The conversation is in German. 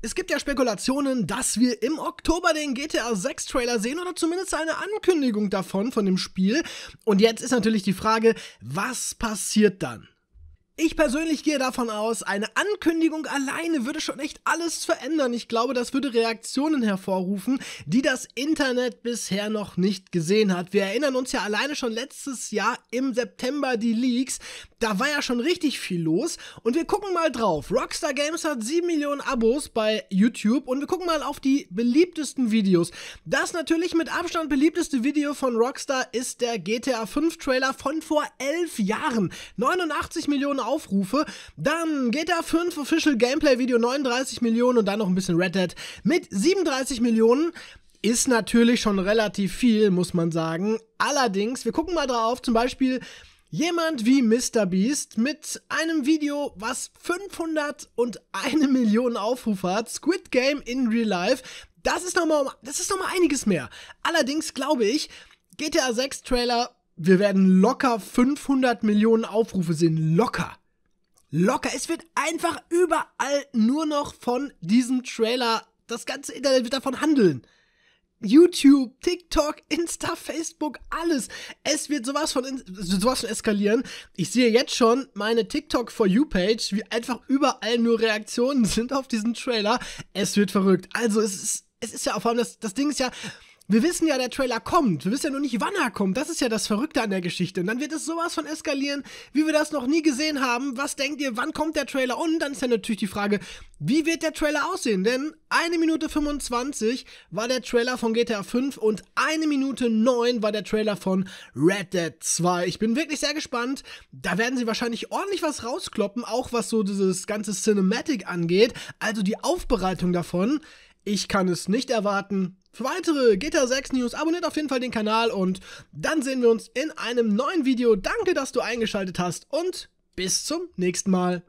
Es gibt ja Spekulationen, dass wir im Oktober den GTA 6 Trailer sehen oder zumindest eine Ankündigung davon, von dem Spiel. Und jetzt ist natürlich die Frage, was passiert dann? Ich persönlich gehe davon aus, eine Ankündigung alleine würde schon echt alles verändern. Ich glaube, das würde Reaktionen hervorrufen, die das Internet bisher noch nicht gesehen hat. Wir erinnern uns ja alleine schon letztes Jahr im September die Leaks. Da war ja schon richtig viel los. Und wir gucken mal drauf. Rockstar Games hat 7 Millionen Abos bei YouTube. Und wir gucken mal auf die beliebtesten Videos. Das natürlich mit Abstand beliebteste Video von Rockstar ist der GTA 5 Trailer von vor 11 Jahren. 89 Millionen Aufrufe. Dann GTA 5 Official Gameplay Video 39 Millionen und dann noch ein bisschen Red Dead mit 37 Millionen. Ist natürlich schon relativ viel, muss man sagen. Allerdings, wir gucken mal drauf, zum Beispiel Jemand wie MrBeast mit einem Video, was 501 Millionen Aufrufe hat, Squid Game in Real Life, das ist nochmal, das ist nochmal einiges mehr. Allerdings glaube ich, GTA 6 Trailer wir werden locker 500 Millionen Aufrufe sehen. Locker. Locker. Es wird einfach überall nur noch von diesem Trailer, das ganze Internet wird davon handeln. YouTube, TikTok, Insta, Facebook, alles. Es wird sowas von, sowas von eskalieren. Ich sehe jetzt schon meine TikTok for You Page, wie einfach überall nur Reaktionen sind auf diesen Trailer. Es wird verrückt. Also es ist, es ist ja vor allem das, das Ding ist ja, wir wissen ja, der Trailer kommt. Wir wissen ja nur nicht, wann er kommt. Das ist ja das Verrückte an der Geschichte. Und dann wird es sowas von eskalieren, wie wir das noch nie gesehen haben. Was denkt ihr, wann kommt der Trailer? Und dann ist ja natürlich die Frage, wie wird der Trailer aussehen? Denn eine Minute 25 war der Trailer von GTA 5 und eine Minute 9 war der Trailer von Red Dead 2. Ich bin wirklich sehr gespannt. Da werden sie wahrscheinlich ordentlich was rauskloppen, auch was so dieses ganze Cinematic angeht. Also die Aufbereitung davon. Ich kann es nicht erwarten. Für weitere GTA 6 News abonniert auf jeden Fall den Kanal und dann sehen wir uns in einem neuen Video. Danke, dass du eingeschaltet hast und bis zum nächsten Mal.